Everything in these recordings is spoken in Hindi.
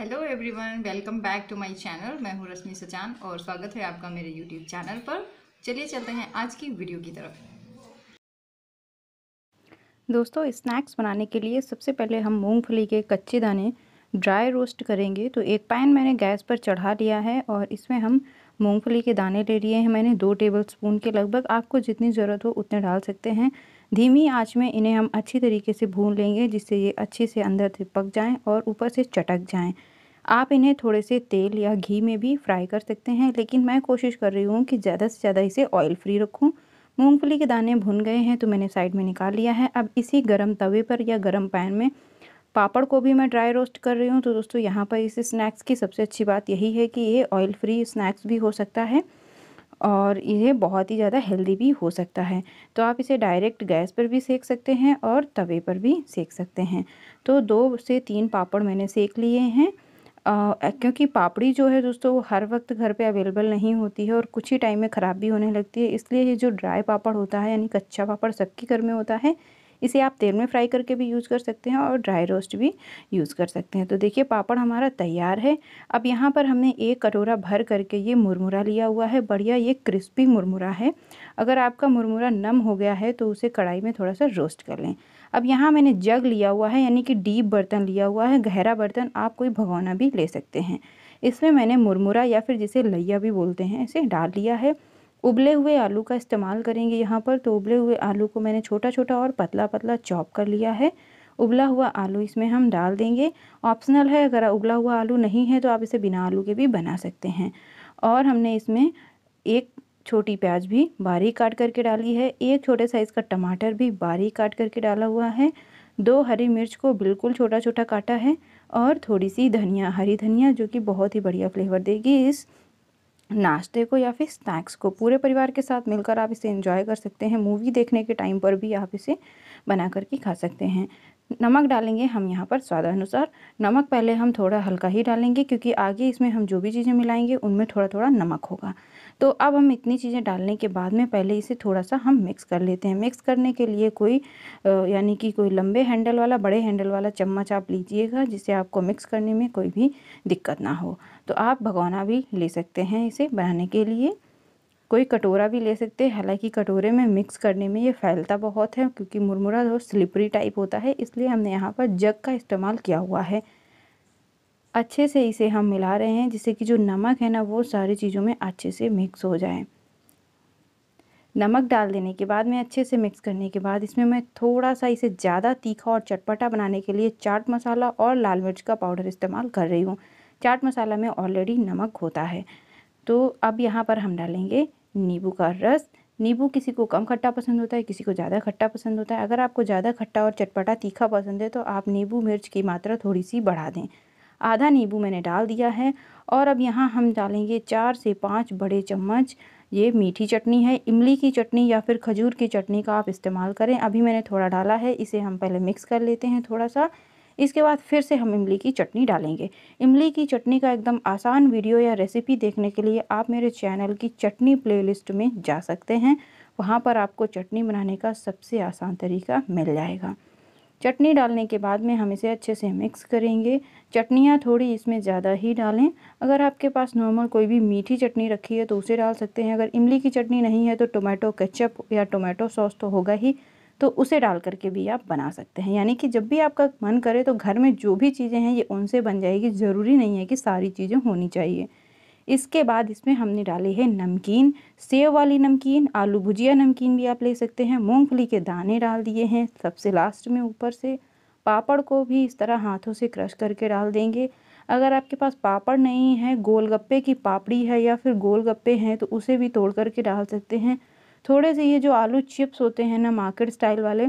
hello everyone welcome back to my channel मैं हूँ रश्मि सचान और स्वागत है आपका मेरे यूट्यूब चैनल पर चलिए चलते हैं आज की वीडियो की तरफ दोस्तों स्नैक्स बनाने के लिए सबसे पहले हम मूंगफली के कच्चे दाने ड्राई रोस्ट करेंगे तो एक पैन मैंने गैस पर चढ़ा लिया है और इसमें हम मूँगफली के दाने ले लिए हैं मैंने दो टेबल के लगभग आपको जितनी ज़रूरत हो उतने डाल सकते हैं धीमी आंच में इन्हें हम अच्छी तरीके से भून लेंगे जिससे ये अच्छे से अंदर से पक जाएं और ऊपर से चटक जाएं आप इन्हें थोड़े से तेल या घी में भी फ्राई कर सकते हैं लेकिन मैं कोशिश कर रही हूँ कि ज़्यादा से ज़्यादा इसे ऑयल फ्री रखूँ मूँगफली के दाने भुन गए हैं तो मैंने साइड में निकाल लिया है अब इसी गर्म तवे पर या गर्म पैन में पापड़ को भी मैं ड्राई रोस्ट कर रही हूँ तो दोस्तों यहाँ पर इस स्नैक्स की सबसे अच्छी बात यही है कि ये ऑयल फ्री स्नैक्स भी हो सकता है और यह बहुत ही ज़्यादा हेल्दी भी हो सकता है तो आप इसे डायरेक्ट गैस पर भी सेक सकते हैं और तवे पर भी सेक सकते हैं तो दो से तीन पापड़ मैंने सेक लिए हैं आ, क्योंकि पापड़ी जो है दोस्तों वो हर वक्त घर पे अवेलेबल नहीं होती है और कुछ ही टाइम में ख़राब भी होने लगती है इसलिए ये जो ड्राई पापड़ होता है यानी कच्चा पापड़ सबके घर में होता है इसे आप तेल में फ्राई करके भी यूज़ कर सकते हैं और ड्राई रोस्ट भी यूज़ कर सकते हैं तो देखिए पापड़ हमारा तैयार है अब यहाँ पर हमने एक कटोरा भर करके ये मुरमुरा लिया हुआ है बढ़िया ये क्रिस्पी मुरमुरा है अगर आपका मुरमुरा नम हो गया है तो उसे कढ़ाई में थोड़ा सा रोस्ट कर लें अब यहाँ मैंने जग लिया हुआ है यानी कि डीप बर्तन लिया हुआ है गहरा बर्तन आप कोई भगवाना भी ले सकते हैं इसमें मैंने मुरमुरा या फिर जिसे लैया भी बोलते हैं इसे डाल लिया है उबले हुए आलू का इस्तेमाल करेंगे यहाँ पर तो उबले हुए आलू को मैंने छोटा छोटा और पतला पतला चॉप कर लिया है उबला हुआ आलू इसमें हम डाल देंगे ऑप्शनल है अगर उबला हुआ आलू नहीं है तो आप इसे बिना आलू के भी बना सकते हैं और हमने इसमें एक छोटी प्याज भी बारीक काट करके डाली है एक छोटे साइज़ का टमाटर भी बारीक काट करके डाला हुआ है दो हरी मिर्च को बिल्कुल छोटा छोटा काटा है और थोड़ी सी धनिया हरी धनिया जो कि बहुत ही बढ़िया फ्लेवर देगी इस नाश्ते को या फिर स्नैक्स को पूरे परिवार के साथ मिलकर आप इसे इंजॉय कर सकते हैं मूवी देखने के टाइम पर भी आप इसे बना करके खा सकते हैं नमक डालेंगे हम यहाँ पर स्वादानुसार नमक पहले हम थोड़ा हल्का ही डालेंगे क्योंकि आगे इसमें हम जो भी चीज़ें मिलाएंगे उनमें थोड़ा थोड़ा नमक होगा तो अब हम इतनी चीज़ें डालने के बाद में पहले इसे थोड़ा सा हम मिक्स कर लेते हैं मिक्स करने के लिए कोई यानी कि कोई लंबे हैंडल वाला बड़े हैंडल वाला चम्मच आप लीजिएगा जिससे आपको मिक्स करने में कोई भी दिक्कत ना हो तो आप भगवाना भी ले सकते हैं इसे बनाने के लिए कोई कटोरा भी ले सकते हैं हालांकि कटोरे में मिक्स करने में ये फैलता बहुत है क्योंकि मुरमुरा और स्लिपरी टाइप होता है इसलिए हमने यहाँ पर जग का इस्तेमाल किया हुआ है अच्छे से इसे हम मिला रहे हैं जिससे कि जो नमक है ना वो सारी चीज़ों में अच्छे से मिक्स हो जाए नमक डाल देने के बाद में अच्छे से मिक्स करने के बाद इसमें मैं थोड़ा सा इसे ज़्यादा तीखा और चटपटा बनाने के लिए चाट मसाला और लाल मिर्च का पाउडर इस्तेमाल कर रही हूँ चाट मसाला में ऑलरेडी नमक होता है तो अब यहाँ पर हम डालेंगे नींबू का रस नींबू किसी को कम खट्टा पसंद होता है किसी को ज़्यादा खट्टा पसंद होता है अगर आपको ज़्यादा खट्टा और चटपटा तीखा पसंद है तो आप नींबू मिर्च की मात्रा थोड़ी सी बढ़ा दें आधा नींबू मैंने डाल दिया है और अब यहाँ हम डालेंगे चार से पाँच बड़े चम्मच ये मीठी चटनी है इमली की चटनी या फिर खजूर की चटनी का आप इस्तेमाल करें अभी मैंने थोड़ा डाला है इसे हम पहले मिक्स कर लेते हैं थोड़ा सा इसके बाद फिर से हम इमली की चटनी डालेंगे इमली की चटनी का एकदम आसान वीडियो या रेसिपी देखने के लिए आप मेरे चैनल की चटनी प्लेलिस्ट में जा सकते हैं वहाँ पर आपको चटनी बनाने का सबसे आसान तरीका मिल जाएगा चटनी डालने के बाद में हम इसे अच्छे से मिक्स करेंगे चटनियाँ थोड़ी इसमें ज़्यादा ही डालें अगर आपके पास नॉर्मल कोई भी मीठी चटनी रखी है तो उसे डाल सकते हैं अगर इमली की चटनी नहीं है तो टोमेटो केचप या टोमेटो सॉस तो होगा ही तो उसे डाल करके भी आप बना सकते हैं यानी कि जब भी आपका मन करे तो घर में जो भी चीज़ें हैं ये उनसे बन जाएगी ज़रूरी नहीं है कि सारी चीज़ें होनी चाहिए इसके बाद इसमें हमने डाली है नमकीन सेव वाली नमकीन आलू भुजिया नमकीन भी आप ले सकते हैं मूंगफली के दाने डाल दिए हैं सबसे लास्ट में ऊपर से पापड़ को भी इस तरह हाथों से क्रश करके डाल देंगे अगर आपके पास पापड़ नहीं है गोलगप्पे की पापड़ी है या फिर गोलगप्पे हैं तो उसे भी तोड़ करके डाल सकते हैं थोड़े से ये जो आलू चिप्स होते हैं ना मार्केट स्टाइल वाले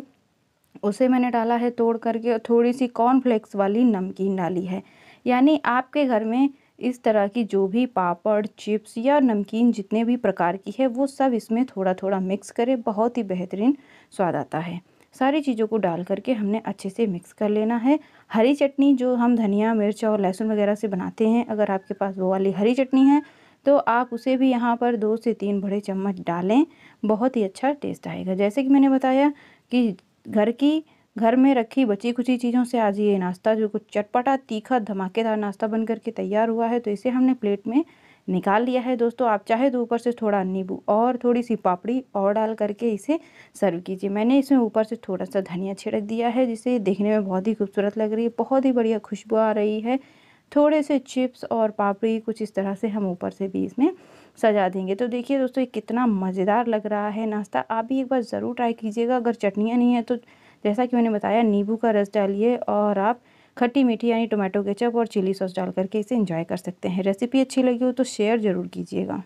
उसे मैंने डाला है तोड़ करके और थोड़ी सी कॉर्नफ्लेक्स वाली नमकीन डाली है यानी आपके घर में इस तरह की जो भी पापड़ चिप्स या नमकीन जितने भी प्रकार की है वो सब इसमें थोड़ा थोड़ा मिक्स करें बहुत ही बेहतरीन स्वाद आता है सारी चीज़ों को डाल करके हमने अच्छे से मिक्स कर लेना है हरी चटनी जो हम धनिया मिर्च और लहसुन वगैरह से बनाते हैं अगर आपके पास वो वाली हरी चटनी है तो आप उसे भी यहाँ पर दो से तीन बड़े चम्मच डालें बहुत ही अच्छा टेस्ट आएगा जैसे कि मैंने बताया कि घर की घर में रखी बची खुची चीज़ों से आज ये नाश्ता जो कुछ चटपटा तीखा धमाकेदार नाश्ता बन करके तैयार हुआ है तो इसे हमने प्लेट में निकाल लिया है दोस्तों आप चाहे तो ऊपर से थोड़ा नींबू और थोड़ी सी पापड़ी और डाल करके इसे सर्व कीजिए मैंने इसमें ऊपर से थोड़ा सा धनिया छिड़क दिया है जिसे देखने में बहुत ही खूबसूरत लग रही है बहुत ही बढ़िया खुशबू आ रही है थोड़े से चिप्स और पापड़ी कुछ इस तरह से हम ऊपर से भी इसमें सजा देंगे तो देखिए दोस्तों ये कितना मज़ेदार लग रहा है नाश्ता आप भी एक बार ज़रूर ट्राई कीजिएगा अगर चटनियाँ नहीं है तो जैसा कि मैंने बताया नींबू का रस डालिए और आप खट्टी मीठी यानी टोमेटो केचप और चिली सॉस डाल करके इसे इंजॉय कर सकते हैं रेसिपी अच्छी लगी हो तो शेयर ज़रूर कीजिएगा